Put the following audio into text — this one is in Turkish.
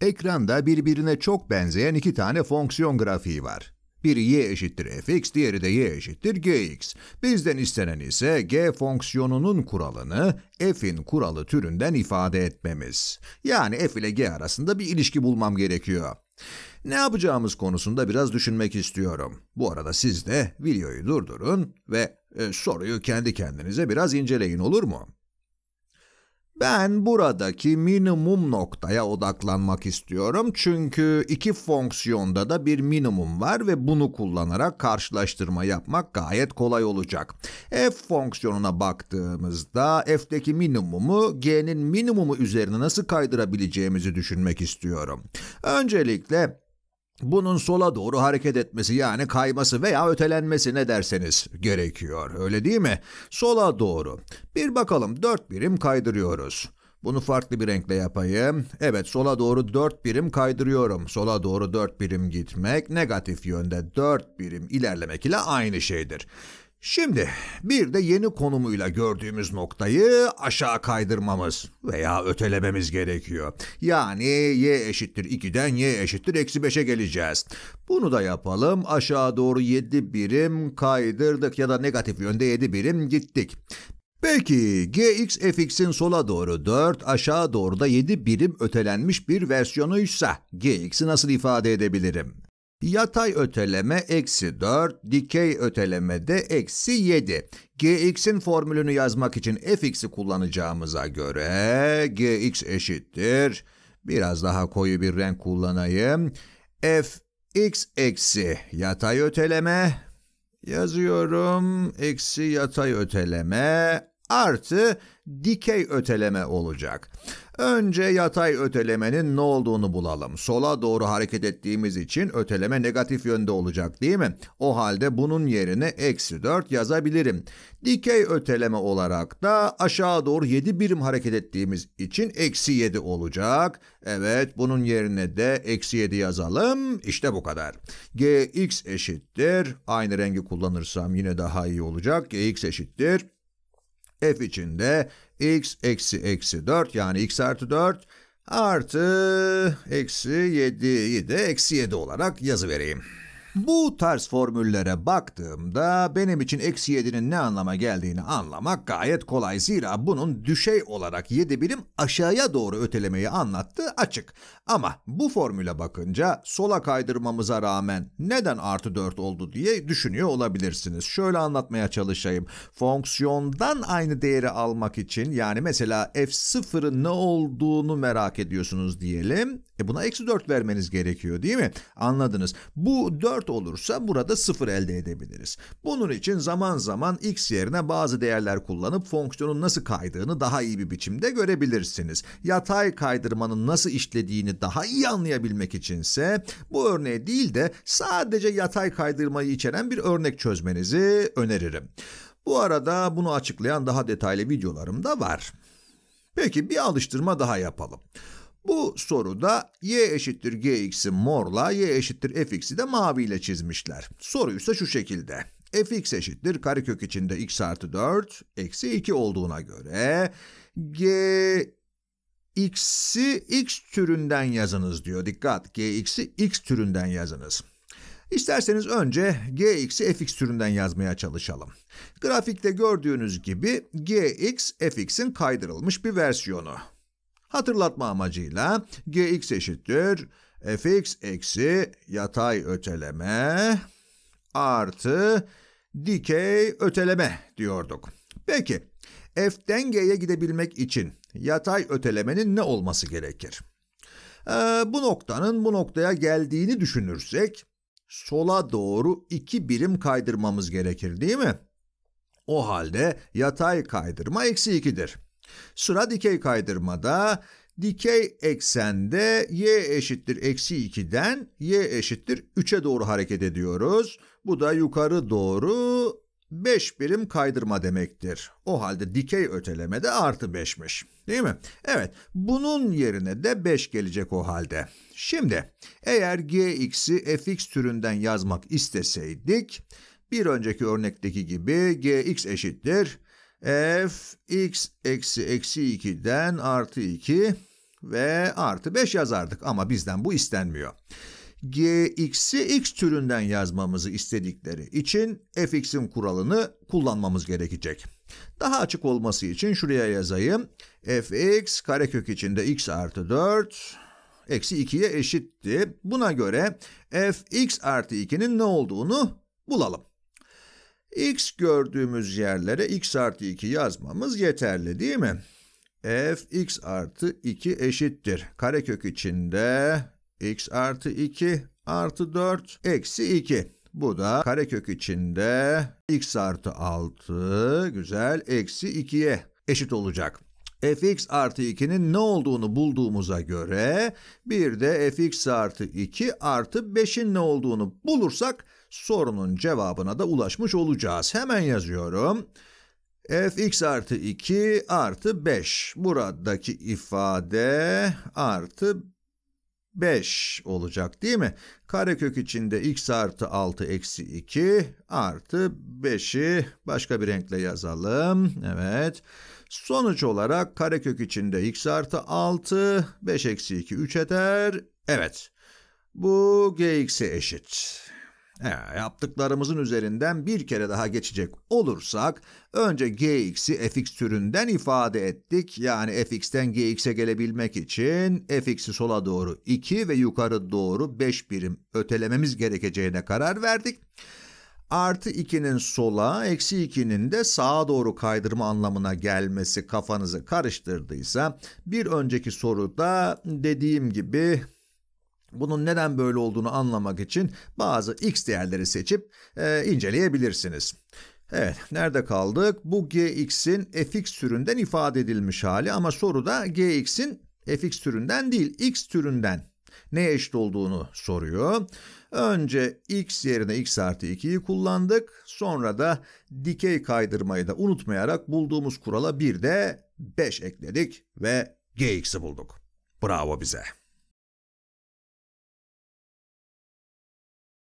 Ekranda birbirine çok benzeyen iki tane fonksiyon grafiği var. Biri y eşittir fx, diğeri de y eşittir gx. Bizden istenen ise g fonksiyonunun kuralını f'in kuralı türünden ifade etmemiz. Yani f ile g arasında bir ilişki bulmam gerekiyor. Ne yapacağımız konusunda biraz düşünmek istiyorum. Bu arada siz de videoyu durdurun ve e, soruyu kendi kendinize biraz inceleyin olur mu? Ben buradaki minimum noktaya odaklanmak istiyorum çünkü iki fonksiyonda da bir minimum var ve bunu kullanarak karşılaştırma yapmak gayet kolay olacak. F fonksiyonuna baktığımızda f'deki minimumu g'nin minimumu üzerine nasıl kaydırabileceğimizi düşünmek istiyorum. Öncelikle bunun sola doğru hareket etmesi yani kayması veya ötelenmesi ne derseniz gerekiyor. Öyle değil mi? Sola doğru. Bir bakalım 4 birim kaydırıyoruz. Bunu farklı bir renkle yapayım. Evet sola doğru 4 birim kaydırıyorum. Sola doğru 4 birim gitmek negatif yönde 4 birim ilerlemek ile aynı şeydir. Şimdi bir de yeni konumuyla gördüğümüz noktayı aşağı kaydırmamız veya ötelememiz gerekiyor. Yani y eşittir 2'den y eşittir eksi 5'e geleceğiz. Bunu da yapalım. Aşağı doğru 7 birim kaydırdık ya da negatif yönde 7 birim gittik. Peki GXFX'in sola doğru 4 aşağı doğru da 7 birim ötelenmiş bir versiyonuysa GX'i nasıl ifade edebilirim? Yatay öteleme eksi 4, dikey öteleme de eksi 7. Gx'in formülünü yazmak için fx'i kullanacağımıza göre gx eşittir. Biraz daha koyu bir renk kullanayım. fx eksi yatay öteleme yazıyorum. Eksi yatay öteleme artı dikey öteleme olacak. Önce yatay ötelemenin ne olduğunu bulalım. Sola doğru hareket ettiğimiz için öteleme negatif yönde olacak değil mi? O halde bunun yerine eksi 4 yazabilirim. Dikey öteleme olarak da aşağı doğru 7 birim hareket ettiğimiz için eksi 7 olacak. Evet bunun yerine de eksi 7 yazalım. İşte bu kadar. Gx eşittir. Aynı rengi kullanırsam yine daha iyi olacak. Gx eşittir f için de x eksi eksi 4 yani x artı 4 artı eksi 7'yi de eksi 7 olarak yazıvereyim. Bu tarz formüllere baktığımda benim için eksi 7'nin ne anlama geldiğini anlamak gayet kolay. Zira bunun düşey olarak 7 birim aşağıya doğru ötelemeyi anlattığı açık. Ama bu formüle bakınca sola kaydırmamıza rağmen neden artı 4 oldu diye düşünüyor olabilirsiniz. Şöyle anlatmaya çalışayım. Fonksiyondan aynı değeri almak için yani mesela f0'ın ne olduğunu merak ediyorsunuz diyelim. E buna eksi 4 vermeniz gerekiyor değil mi? Anladınız. Bu 4 olursa burada 0 elde edebiliriz. Bunun için zaman zaman x yerine bazı değerler kullanıp fonksiyonun nasıl kaydığını daha iyi bir biçimde görebilirsiniz. Yatay kaydırmanın nasıl işlediğini daha iyi anlayabilmek içinse bu örneğe değil de sadece yatay kaydırmayı içeren bir örnek çözmenizi öneririm. Bu arada bunu açıklayan daha detaylı videolarım da var. Peki bir alıştırma daha yapalım. Bu soruda y eşittir gx'i morla, y eşittir fx'i de maviyle çizmişler. Soru ise şu şekilde. fx eşittir karekök içinde x artı 4, eksi 2 olduğuna göre g x'i x türünden yazınız diyor. Dikkat gx'i x türünden yazınız. İsterseniz önce gx'i fx türünden yazmaya çalışalım. Grafikte gördüğünüz gibi gx fx'in kaydırılmış bir versiyonu. Hatırlatma amacıyla gx eşittir fx eksi yatay öteleme artı dikey öteleme diyorduk. Peki f'den g'ye gidebilmek için yatay ötelemenin ne olması gerekir? Ee, bu noktanın bu noktaya geldiğini düşünürsek sola doğru iki birim kaydırmamız gerekir değil mi? O halde yatay kaydırma eksi 2'dir. Sıra dikey kaydırmada dikey eksende y eşittir eksi 2'den y eşittir 3'e doğru hareket ediyoruz. Bu da yukarı doğru 5 birim kaydırma demektir. O halde dikey öteleme de artı 5'miş. Değil mi? Evet bunun yerine de 5 gelecek o halde. Şimdi eğer gx'i fx türünden yazmak isteseydik bir önceki örnekteki gibi gx eşittir f x eksi eksi 2'den artı 2 ve artı 5 yazardık ama bizden bu istenmiyor. gx'i x türünden yazmamızı istedikleri için fx'in kuralını kullanmamız gerekecek. Daha açık olması için şuraya yazayım. fx karekök içinde x artı 4 eksi 2'ye eşitti. Buna göre fx artı 2'nin ne olduğunu bulalım x gördüğümüz yerlere x artı 2 yazmamız yeterli değil mi? f x artı 2 eşittir. Karekök içinde x artı 2 artı 4 eksi 2. Bu da karekök içinde x artı 6 güzel eksi 2'ye eşit olacak fx artı 2'nin ne olduğunu bulduğumuza göre bir de fx artı 2 artı 5'in ne olduğunu bulursak sorunun cevabına da ulaşmış olacağız. Hemen yazıyorum. fx artı 2 artı 5. Buradaki ifade artı 5 olacak değil mi? Karekök içinde x artı 6 eksi 2 artı 5'i başka bir renkle yazalım. Evet. Sonuç olarak karekök içinde x artı 6, 5 eksi 2 3 eder. Evet. Bu gx'e eşit. E, yaptıklarımızın üzerinden bir kere daha geçecek olursak önce gx'i fx türünden ifade ettik. Yani fx'ten gx'e gelebilmek için fx'i sola doğru 2 ve yukarı doğru 5 birim ötelememiz gerekeceğine karar verdik. Artı 2'nin sola, eksi 2'nin de sağa doğru kaydırma anlamına gelmesi kafanızı karıştırdıysa bir önceki soruda dediğim gibi bunun neden böyle olduğunu anlamak için bazı x değerleri seçip e, inceleyebilirsiniz. Evet, nerede kaldık? Bu gx'in fx türünden ifade edilmiş hali ama soruda gx'in fx türünden değil, x türünden ne eşit olduğunu soruyor. Önce x yerine x artı 2'yi kullandık. Sonra da dikey kaydırmayı da unutmayarak bulduğumuz kurala bir de 5 ekledik ve gx'i bulduk. Bravo bize.